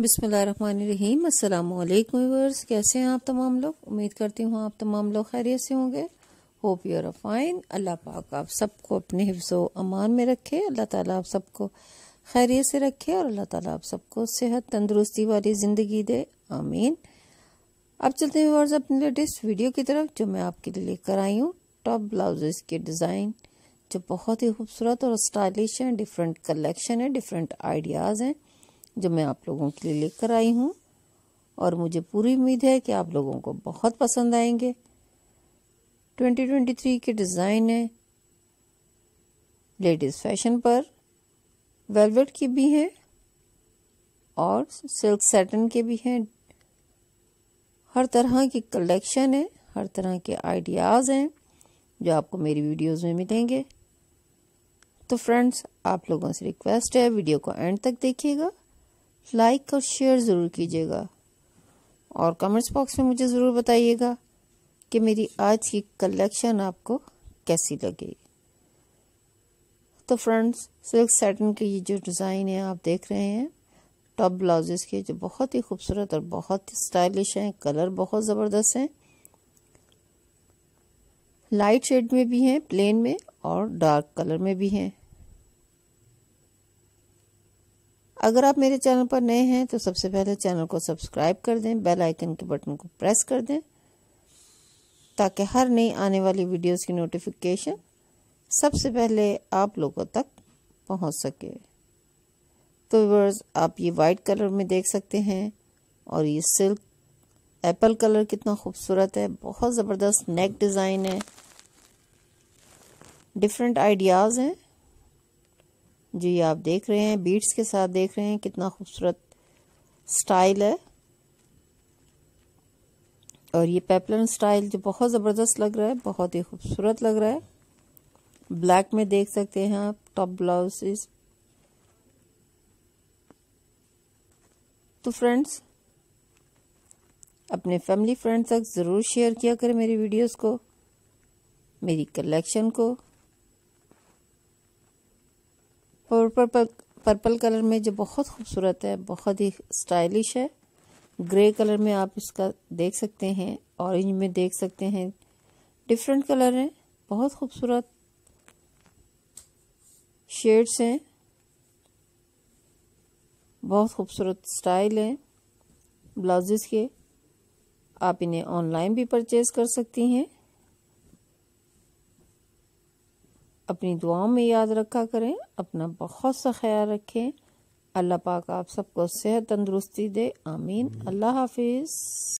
बिसमीम असलर्स कैसे हैं आप तमाम लोग उम्मीद करती हूँ आप तमाम लोग खैरियत से होंगे होप यूर फाइन अल्लाह पाक आप सबको अपने हिफ्स अमान में रखे अल्लाह ताला आप सबको खैरियत से रखे और अल्लाह ताला आप सबको सेहत तंदुरुस्ती वाली ज़िंदगी दे आमीन अब चलते हैं व्यूवर्स अपने लेटेस्ट वीडियो की तरफ जो मैं आपके लिए लेकर आई हूँ टॉप ब्लाउज के डिज़ाइन जो बहुत ही खूबसूरत और स्टाइलिश हैं डिफरेंट कलेक्शन है डिफरेंट आइडियाज़ हैं जो मैं आप लोगों के लिए लेकर आई हूँ और मुझे पूरी उम्मीद है कि आप लोगों को बहुत पसंद आएंगे 2023 के डिज़ाइन हैं लेडीज़ फैशन पर वेलवेट के भी हैं और सिल्क सैटन के भी हैं हर तरह की कलेक्शन है हर तरह के आइडियाज़ हैं जो आपको मेरी वीडियोस में मिलेंगे तो फ्रेंड्स आप लोगों से रिक्वेस्ट है वीडियो को एंड तक देखिएगा लाइक और शेयर ज़रूर कीजिएगा और कमेंट्स बॉक्स में मुझे ज़रूर बताइएगा कि मेरी आज की कलेक्शन आपको कैसी लगी तो फ्रेंड्स सिल्क सैटन के ये जो डिज़ाइन है आप देख रहे हैं टॉप ब्लाउजेस के जो बहुत ही खूबसूरत और बहुत ही स्टाइलिश हैं कलर बहुत ज़बरदस्त हैं लाइट शेड में भी हैं प्लेन में और डार्क कलर में भी हैं अगर आप मेरे चैनल पर नए हैं तो सबसे पहले चैनल को सब्सक्राइब कर दें बेल आइकन के बटन को प्रेस कर दें ताकि हर नई आने वाली वीडियोस की नोटिफिकेशन सबसे पहले आप लोगों तक पहुंच सके तो व्यूवर्स आप ये वाइट कलर में देख सकते हैं और ये सिल्क एप्पल कलर कितना खूबसूरत है बहुत ज़बरदस्त नेक डिज़ाइन है डिफरेंट आइडियाज़ हैं जी आप देख रहे हैं बीट्स के साथ देख रहे हैं कितना खूबसूरत स्टाइल है और ये पेपलन स्टाइल जो बहुत ज़बरदस्त लग रहा है बहुत ही खूबसूरत लग रहा है ब्लैक में देख सकते हैं आप टॉप ब्लाउज तो फ्रेंड्स अपने फैमिली फ्रेंड्स तक ज़रूर शेयर किया करें मेरी वीडियोस को मेरी कलेक्शन को पर्पल पर, पर्पल कलर में जो बहुत खूबसूरत है बहुत ही स्टाइलिश है ग्रे कलर में आप इसका देख सकते हैं ऑरेंज में देख सकते हैं डिफरेंट कलर हैं बहुत खूबसूरत शेड्स हैं बहुत खूबसूरत स्टाइल है ब्लाउजेज के आप इन्हें ऑनलाइन भी परचेज कर सकती हैं अपनी दुआओं में याद रखा करें अपना बहुत सा ख्याल रखें अल्लाह पाक आप सबको सेहत तंदुरुस्ती दे आमीन अल्लाह हाफिज़